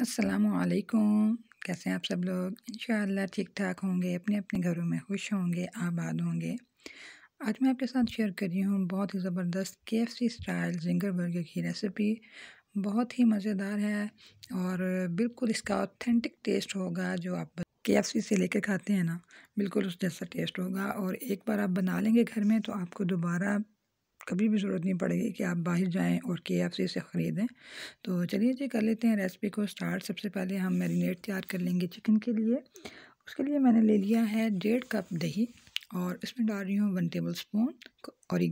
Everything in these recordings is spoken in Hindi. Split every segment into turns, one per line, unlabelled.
असलकुम कैसे हैं आप सब लोग इन ठीक ठाक होंगे अपने अपने घरों में खुश होंगे आबाद होंगे आज मैं आपके साथ शेयर कर रही हूँ बहुत ही ज़बरदस्त K F C style zinger burger की रेसिपी बहुत ही मज़ेदार है और बिल्कुल इसका ऑथेंटिक टेस्ट होगा जो आप के एफ सी से लेकर खाते हैं ना बिल्कुल उस जैसा टेस्ट होगा और एक बार आप बना लेंगे घर में तो आपको दोबारा कभी भी ज़रूरत नहीं पड़ेगी कि आप बाहर जाएं और के एफ सी से ख़रीदें तो चलिए जी कर लेते हैं रेसिपी को स्टार्ट सबसे पहले हम मैरिनेट तैयार कर लेंगे चिकन के लिए उसके लिए मैंने ले लिया है डेढ़ कप दही और इसमें डाल रही हूँ वन टेबल स्पून और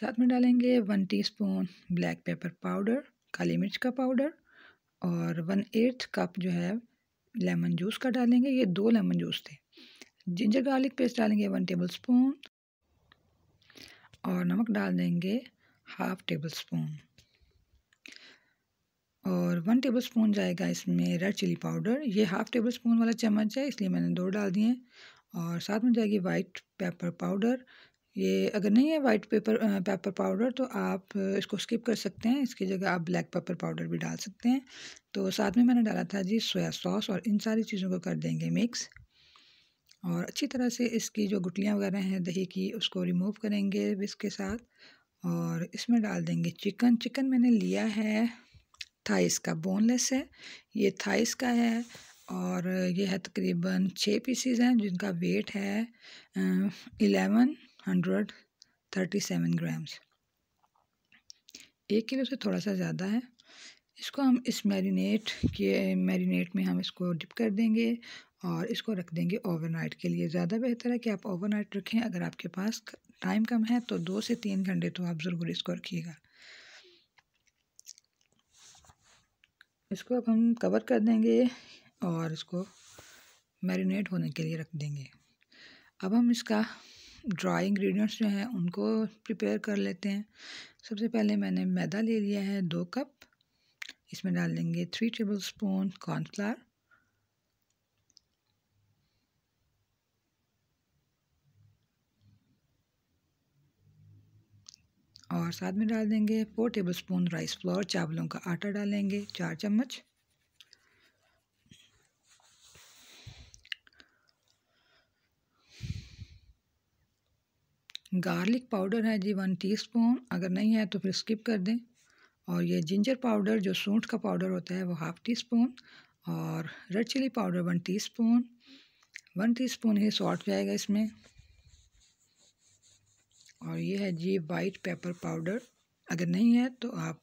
साथ में डालेंगे one spoon black pepper powder काली मिर्च का पाउडर और वन एट्थ कप जो है लेमन जूस का डालेंगे ये दो लेमन जूस थे जिंजर गार्लिक पेस्ट डालेंगे वन टेबल स्पून और नमक डाल देंगे हाफ़ टेबल स्पून और वन टेबल स्पून जाएगा इसमें रेड चिली पाउडर ये हाफ़ टेबल स्पून वाला चम्मच है इसलिए मैंने दो डाल दिए और साथ में जाएगी वाइट पेपर पाउडर ये अगर नहीं है वाइट पेपर पेपर पाउडर तो आप इसको स्किप कर सकते हैं इसकी जगह आप ब्लैक पेपर पाउडर भी डाल सकते हैं तो साथ में मैंने डाला था जी सोया सॉस और इन सारी चीज़ों को कर देंगे मिक्स और अच्छी तरह से इसकी जो गुटलियाँ वगैरह हैं दही की उसको रिमूव करेंगे इसके के साथ और इसमें डाल देंगे चिकन चिकन मैंने लिया है थाइस का बोनलेस है ये थाइस का है और ये है तकरीबन छः पीसीज हैं जिनका वेट है eleven hundred thirty seven grams एक किलो से थोड़ा सा ज़्यादा है इसको हम इस मैरिनेट किए मैरिनेट में हम इसको डिप कर देंगे और इसको रख देंगे ओवरनाइट के लिए ज़्यादा बेहतर है कि आप ओवरनाइट रखें अगर आपके पास टाइम कम है तो दो से तीन घंटे तो आप ज़रूर इसको रखिएगा इसको अब हम कवर कर देंगे और इसको मैरिनेट होने के लिए रख देंगे अब हम इसका ड्राई इंग्रेडिएंट्स जो हैं उनको प्रिपेयर कर लेते हैं सबसे पहले मैंने मैदा ले लिया है दो कप इसमें डाल देंगे थ्री टेबल स्पून कॉर्नफ्लावर और साथ में डाल देंगे four tablespoon rice flour चावलों का आटा डालेंगे चार चम्मच गार्लिक पाउडर है जी वन टीस्पून अगर नहीं है तो फिर स्किप कर दें और ये जिंजर पाउडर जो सूंठ का पाउडर होता है वो हाफ़ टी स्पून और red chilli powder one teaspoon one teaspoon ही सॉल्ट जाएगा इसमें और ये है जी वाइट पेपर पाउडर अगर नहीं है तो आप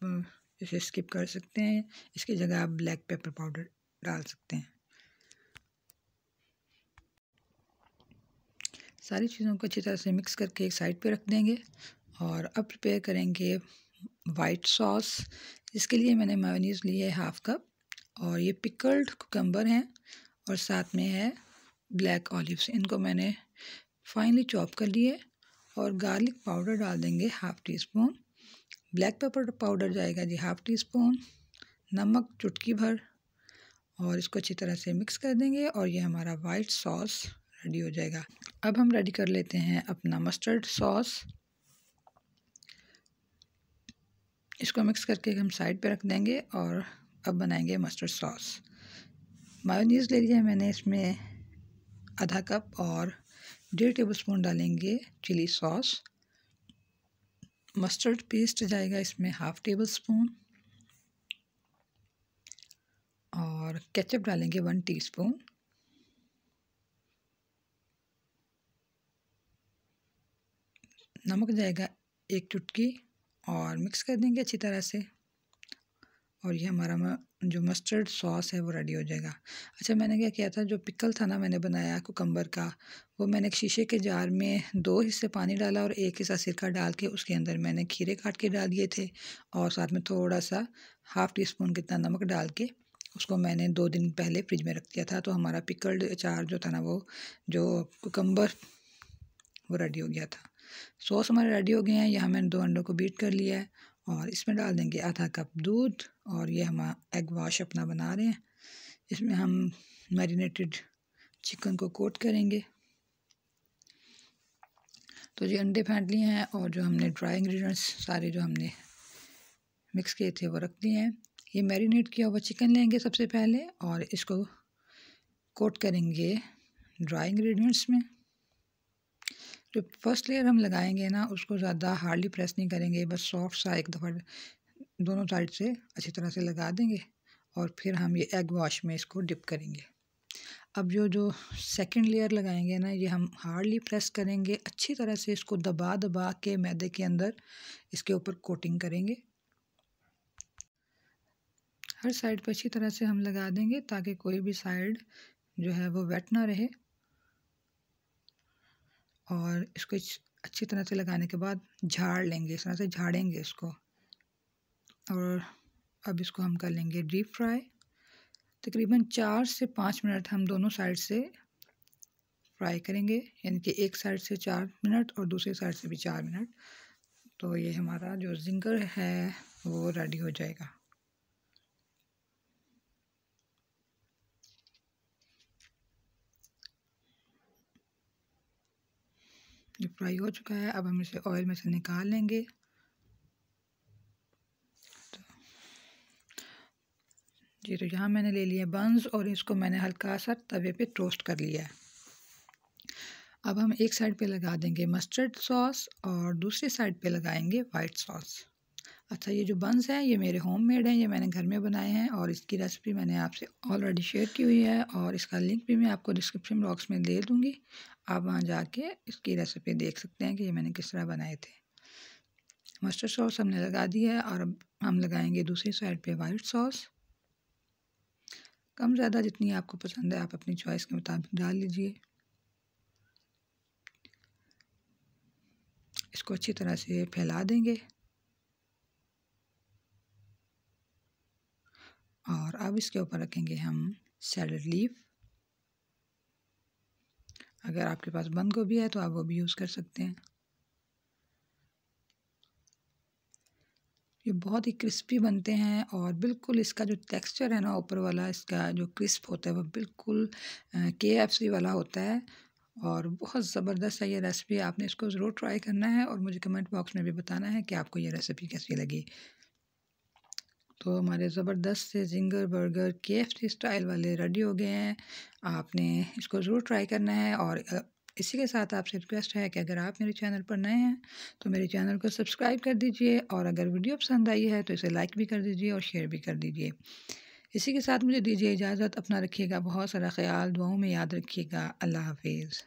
इसे स्किप कर सकते हैं इसकी जगह आप ब्लैक पेपर पाउडर डाल सकते हैं सारी चीज़ों को अच्छी तरह से मिक्स करके एक साइड पे रख देंगे और अब प्रिपेयर करेंगे वाइट सॉस इसके लिए मैंने मायोनीज़ ली है हाफ़ कप और ये पिकल्ड कुकम्बर हैं और साथ में है ब्लैक ऑलिव्स इनको मैंने फाइनली चॉप कर लिए और गार्लिक पाउडर डाल देंगे half teaspoon black pepper powder जाएगा जी हाफ़ टी स्पून नमक चुटकी भर और इसको अच्छी तरह से मिक्स कर देंगे और ये हमारा वाइट सॉस रेडी हो जाएगा अब हम रेडी कर लेते हैं अपना मस्टर्ड सॉस इसको मिक्स करके हम साइड पे रख देंगे और अब बनाएंगे मस्टर्ड सॉस मायोनीज़ ले लिया मैंने इसमें आधा कप और डेढ़ टेबल स्पून डालेंगे चिली सॉस मस्टर्ड पेस्ट जाएगा इसमें हाफ़ टेबल स्पून और केचप डालेंगे वन टीस्पून नमक जाएगा एक चुटकी और मिक्स कर देंगे अच्छी तरह से और ये हमारा जो मस्टर्ड सॉस है वो रेडी हो जाएगा अच्छा मैंने क्या किया था जो पिकल था ना मैंने बनाया कुकम्बर का वो मैंने एक शीशे के जार में दो हिस्से पानी डाला और एक हिस्सा सिरका डाल के उसके अंदर मैंने खीरे काट के डाल दिए थे और साथ में थोड़ा सा हाफ़ टी स्पून कितना नमक डाल के उसको मैंने दो दिन पहले फ्रिज में रख दिया था तो हमारा पिकल्ड अचार जो था ना वो जो कुकम्बर वो रेडी हो गया था सॉस हमारे रेडी हो गए हैं यहाँ मैंने दो अंडों को बीट कर लिया है और इसमें डाल देंगे आधा कप दूध और ये हम एग वाश अपना बना रहे हैं इसमें हम मैरिनेटेड चिकन को कोट करेंगे तो ये अंडे फेंट लिए हैं और जो हमने ड्राई इंग्रेडिएंट्स सारे जो हमने मिक्स किए थे वो रख दिए हैं ये मैरिनेट किया हुआ चिकन लेंगे सबसे पहले और इसको कोट करेंगे ड्राई इंग्रेडिएंट्स में जो फर्स्ट लेयर हम लगाएंगे ना उसको ज़्यादा हार्डली प्रेस नहीं करेंगे बस सॉफ्ट सा एक दफ़ा दोनों साइड से अच्छी तरह से लगा देंगे और फिर हम ये एग वॉश में इसको डिप करेंगे अब जो जो सेकंड लेयर लगाएंगे ना ये हम हार्डली प्रेस करेंगे अच्छी तरह से इसको दबा दबा के मैदे के अंदर इसके ऊपर कोटिंग करेंगे हर साइड पर अच्छी तरह से हम लगा देंगे ताकि कोई भी साइड जो है वो वेट ना रहे और इसको अच्छी तरह से लगाने के बाद झाड़ लेंगे इस तरह से झाड़ेंगे इसको और अब इसको हम कर लेंगे डीप फ्राई तकरीबन चार से पाँच मिनट हम दोनों साइड से फ्राई करेंगे यानी कि एक साइड से चार मिनट और दूसरी साइड से भी चार मिनट तो ये हमारा जो जिंगर है वो रेडी हो जाएगा ये फ्राई हो चुका है अब हम इसे ऑयल में से निकाल लेंगे तो जी तो यहाँ मैंने ले लिया बंस और इसको मैंने हल्का सा तवे पे टोस्ट कर लिया है अब हम एक साइड पे लगा देंगे मस्टर्ड सॉस और दूसरी साइड पे लगाएंगे वाइट सॉस अच्छा ये जो बंस हैं ये मेरे होम मेड हैं ये मैंने घर में बनाए हैं और इसकी रेसिपी मैंने आपसे ऑलरेडी शेयर की हुई है और इसका लिंक भी मैं आपको डिस्क्रिप्शन बॉक्स में दे दूँगी आप वहाँ जाके इसकी रेसिपी देख सकते हैं कि ये मैंने किस तरह बनाए थे मस्टर्ड सॉस हमने लगा दी है और अब हम लगाएंगे दूसरी साइड पे वाइट सॉस कम ज़्यादा जितनी आपको पसंद है आप अपनी चॉइस के मुताबिक डाल लीजिए इसको अच्छी तरह से फैला देंगे अब इसके ऊपर रखेंगे हम सैलड लीफ अगर आपके पास बंद गोभी है तो आप वो भी यूज़ कर सकते हैं ये बहुत ही क्रिस्पी बनते हैं और बिल्कुल इसका जो टेक्सचर है ना ऊपर वाला इसका जो क्रिस्प होता है वो बिल्कुल के एफ सी वाला होता है और बहुत ज़बरदस्त है ये रेसिपी आपने इसको ज़रूर ट्राई करना है और मुझे कमेंट बॉक्स में भी बताना है कि आपको ये रेसिपी कैसी लगी तो हमारे ज़बरदस्त से जिंगर बर्गर के स्टाइल वाले रेडी हो गए हैं आपने इसको ज़रूर ट्राई करना है और इसी के साथ आपसे रिक्वेस्ट है कि अगर आप मेरे चैनल पर नए हैं तो मेरे चैनल को सब्सक्राइब कर दीजिए और अगर वीडियो पसंद आई है तो इसे लाइक भी कर दीजिए और शेयर भी कर दीजिए इसी के साथ मुझे दीजिए इजाज़त अपना रखिएगा बहुत सारा ख्याल दुआओं में याद रखिएगा अल्लाह हाफिज़